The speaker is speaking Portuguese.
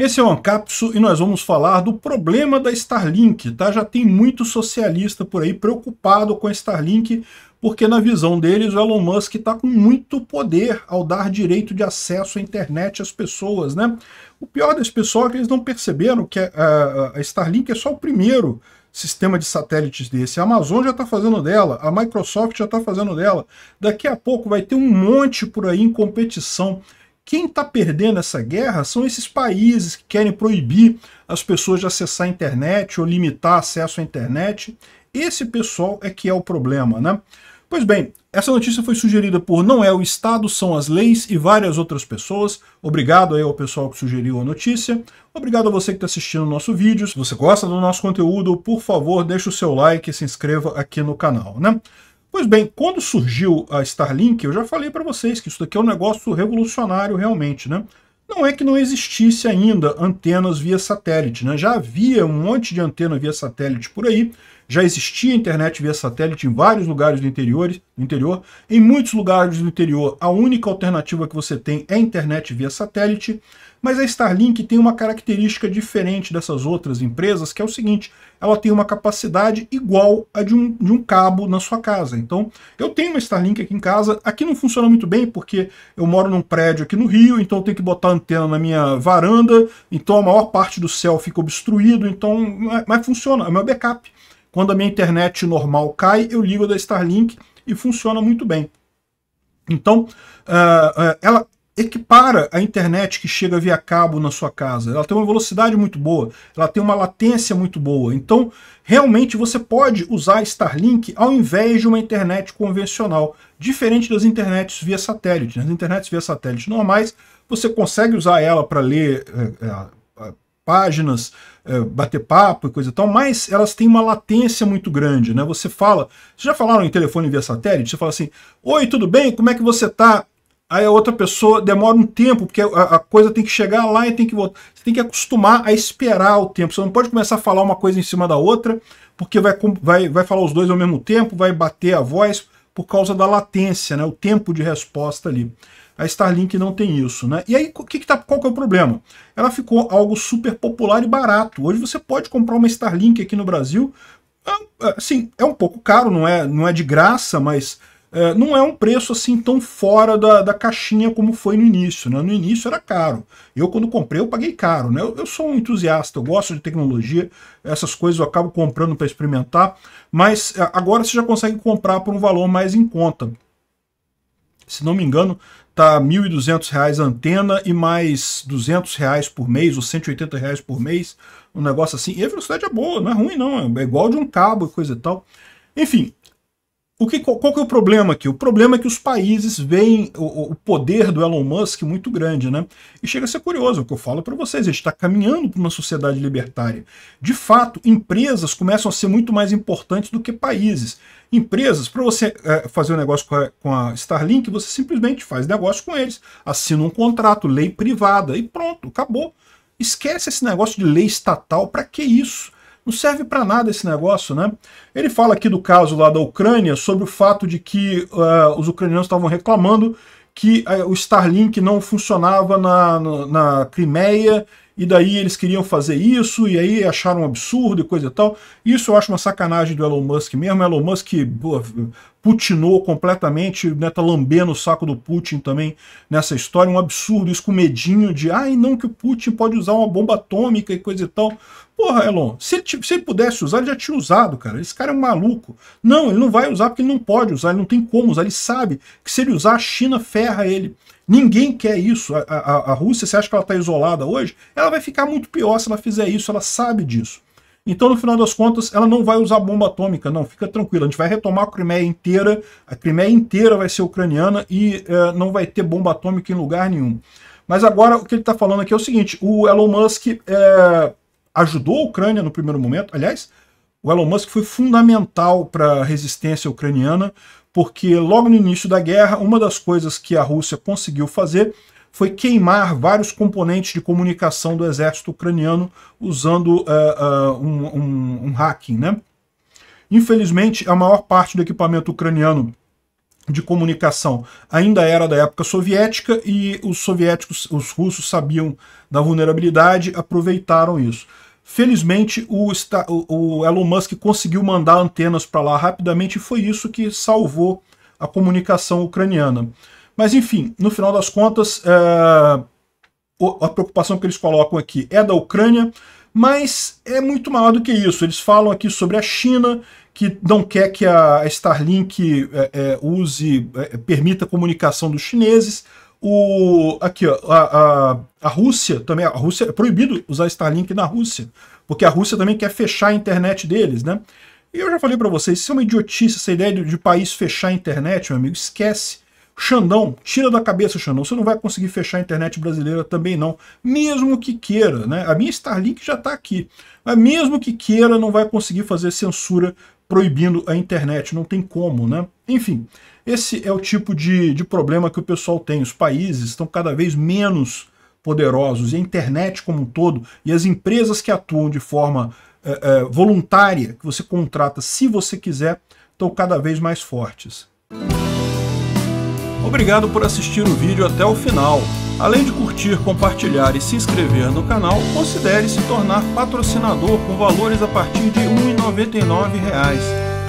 Esse é o Ancapsu e nós vamos falar do problema da Starlink, tá? Já tem muito socialista por aí preocupado com a Starlink, porque na visão deles o Elon Musk está com muito poder ao dar direito de acesso à internet às pessoas, né? O pior desse pessoal é que eles não perceberam que eh, eh, a Starlink é só o primeiro sistema de satélites desse. A Amazon já está fazendo dela, a Microsoft já está fazendo dela. Daqui a pouco vai ter um monte por aí em competição quem está perdendo essa guerra são esses países que querem proibir as pessoas de acessar a internet ou limitar acesso à internet. Esse pessoal é que é o problema, né? Pois bem, essa notícia foi sugerida por Não é o Estado, são as leis e várias outras pessoas. Obrigado aí ao pessoal que sugeriu a notícia. Obrigado a você que está assistindo o nosso vídeo. Se você gosta do nosso conteúdo, por favor, deixe o seu like e se inscreva aqui no canal, né? Pois bem, quando surgiu a Starlink, eu já falei para vocês que isso daqui é um negócio revolucionário realmente, né? Não é que não existisse ainda antenas via satélite, né? Já havia um monte de antena via satélite por aí, já existia internet via satélite em vários lugares do interior, interior. Em muitos lugares do interior, a única alternativa que você tem é internet via satélite. Mas a Starlink tem uma característica diferente dessas outras empresas, que é o seguinte: ela tem uma capacidade igual a de um, de um cabo na sua casa. Então, eu tenho uma Starlink aqui em casa, aqui não funciona muito bem, porque eu moro num prédio aqui no Rio, então eu tenho que botar a antena na minha varanda, então a maior parte do céu fica obstruído, então. Mas funciona, é meu backup. Quando a minha internet normal cai, eu ligo da Starlink e funciona muito bem. Então, ah, ah, ela equipara a internet que chega via cabo na sua casa. Ela tem uma velocidade muito boa, ela tem uma latência muito boa. Então, realmente você pode usar Starlink ao invés de uma internet convencional, diferente das internets via satélite. Nas internets via satélite normais, você consegue usar ela para ler é, é, páginas, é, bater papo e coisa e tal, mas elas têm uma latência muito grande, né? Você fala, vocês já falaram em telefone via satélite? Você fala assim, oi, tudo bem? Como é que você está? aí a outra pessoa demora um tempo, porque a, a, coisa tem que chegar lá e tem que voltar. Você tem que acostumar a esperar o tempo. Você não pode começar a falar uma coisa em cima da outra, porque vai, vai, vai falar os dois ao mesmo tempo, vai bater a voz por causa da latência, né? o tempo de resposta ali. A Starlink não tem isso, né? E aí, que que tá, qual que é o problema? Ela ficou algo super popular e barato. Hoje você pode comprar uma Starlink aqui no Brasil. Assim, é um pouco caro, não é, não é de graça, mas é, não é um preço assim tão fora da, da caixinha como foi no início. Né? No início era caro. Eu, quando comprei, eu paguei caro. Né? Eu, eu sou um entusiasta, eu gosto de tecnologia, essas coisas eu acabo comprando para experimentar, mas é, agora você já consegue comprar por um valor mais em conta. Se não me engano, tá R$ 1.200 a antena e mais R$ 200 reais por mês ou R$ 180 reais por mês, um negócio assim. E a velocidade é boa, não é ruim não, é igual de um cabo e coisa e tal. Enfim, o que, qual, qual que é o problema aqui? O problema é que os países veem o, o, poder do Elon Musk muito grande, né? E chega a ser curioso, é o que eu falo para vocês, a gente está caminhando para uma sociedade libertária. De fato, empresas começam a ser muito mais importantes do que países. Empresas, para você é, fazer um negócio com a, com a Starlink, você simplesmente faz negócio com eles, assina um contrato, lei privada e pronto, acabou. Esquece esse negócio de lei estatal, para que isso? Não serve para nada esse negócio, né? Ele fala aqui do caso lá da Ucrânia sobre o fato de que uh, os ucranianos estavam reclamando que uh, o Starlink não funcionava na, na, na Crimeia e daí eles queriam fazer isso, e aí acharam um absurdo e coisa e tal. Isso eu acho uma sacanagem do Elon Musk mesmo. Elon Musk boa, putinou completamente, né, tá lambendo o saco do Putin também nessa história. Um absurdo, isso com medinho de, ai, não, que o Putin pode usar uma bomba atômica e coisa e tal. Porra, Elon, se ele, se ele pudesse usar, ele já tinha usado, cara. Esse cara é um maluco. Não, ele não vai usar porque ele não pode usar, ele não tem como usar. Ele sabe que se ele usar, a China ferra ele. Ninguém quer isso. A, a, a Rússia, se acha que ela está isolada hoje, ela vai ficar muito pior se ela fizer isso, ela sabe disso. Então, no final das contas, ela não vai usar bomba atômica, não, fica tranquila. A gente vai retomar a Crimeia inteira, a Crimeia inteira vai ser ucraniana e eh, não vai ter bomba atômica em lugar nenhum. Mas agora o que ele está falando aqui é o seguinte, o Elon Musk eh, ajudou a Ucrânia no primeiro momento, aliás, o Elon Musk foi fundamental para a resistência ucraniana, porque logo no início da guerra, uma das coisas que a Rússia conseguiu fazer foi queimar vários componentes de comunicação do exército ucraniano usando uh, uh, um, um, um, hacking. Né? Infelizmente, a maior parte do equipamento ucraniano de comunicação ainda era da época soviética e os soviéticos, os russos sabiam da vulnerabilidade, aproveitaram isso. Felizmente, o, o Elon Musk conseguiu mandar antenas para lá rapidamente e foi isso que salvou a comunicação ucraniana. Mas, enfim, no final das contas, é... a preocupação que eles colocam aqui é da Ucrânia, mas é muito maior do que isso. Eles falam aqui sobre a China, que não quer que a Starlink é, é, use, é, permita a comunicação dos chineses. O, aqui, ó, a, a, a Rússia também, a Rússia é proibido usar Starlink na Rússia, porque a Rússia também quer fechar a internet deles, né? E eu já falei para vocês, isso é uma idiotice, essa ideia de, de país fechar a internet, meu amigo, esquece. Xandão, tira da cabeça, Xandão, você não vai conseguir fechar a internet brasileira também não, mesmo que queira, né? A minha Starlink já está aqui, mas mesmo que queira não vai conseguir fazer censura proibindo a internet, não tem como, né? Enfim, esse é o tipo de, de problema que o pessoal tem. Os países estão cada vez menos poderosos, e a internet como um todo, e as empresas que atuam de forma é, é, voluntária, que você contrata se você quiser, estão cada vez mais fortes. Obrigado por assistir o vídeo até o final. Além de curtir, compartilhar e se inscrever no canal, considere se tornar patrocinador com valores a partir de R$ 1,99